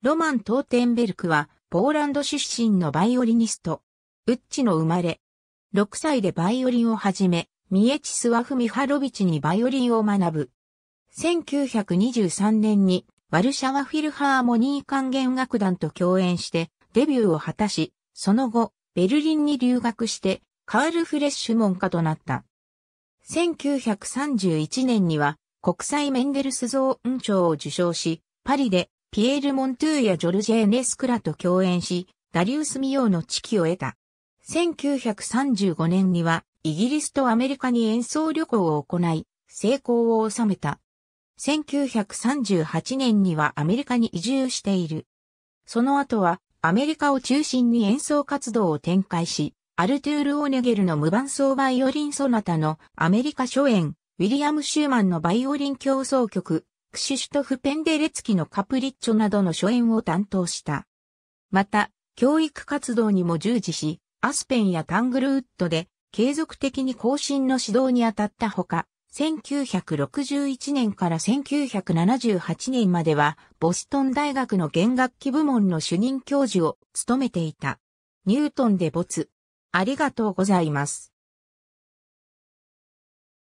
ロマン・トーテンベルクは、ポーランド出身のバイオリニスト。ウッチの生まれ。6歳でバイオリンを始め、ミエチスワフ・ミハロビチにバイオリンを学ぶ。1923年に、ワルシャワフィルハーモニー管弦楽団と共演して、デビューを果たし、その後、ベルリンに留学して、カール・フレッシュ門下となった。1931年には、国際メンデルスゾーン賞を受賞し、パリでピエール・モントゥーやジョルジェーネスクラと共演し、ダリウス・ミヨウの知己を得た。1935年には、イギリスとアメリカに演奏旅行を行い、成功を収めた。1938年にはアメリカに移住している。その後は、アメリカを中心に演奏活動を展開し、アルトゥール・オーネゲルの無伴奏バイオリンソナタのアメリカ初演、ウィリアム・シューマンのバイオリン競争曲、クシュシュトフ・ペンデレツキのカプリッチョなどの初演を担当した。また、教育活動にも従事し、アスペンやタングルウッドで継続的に更新の指導に当たったほか、1961年から1978年までは、ボストン大学の弦楽器部門の主任教授を務めていた。ニュートンで没。ありがとうございます。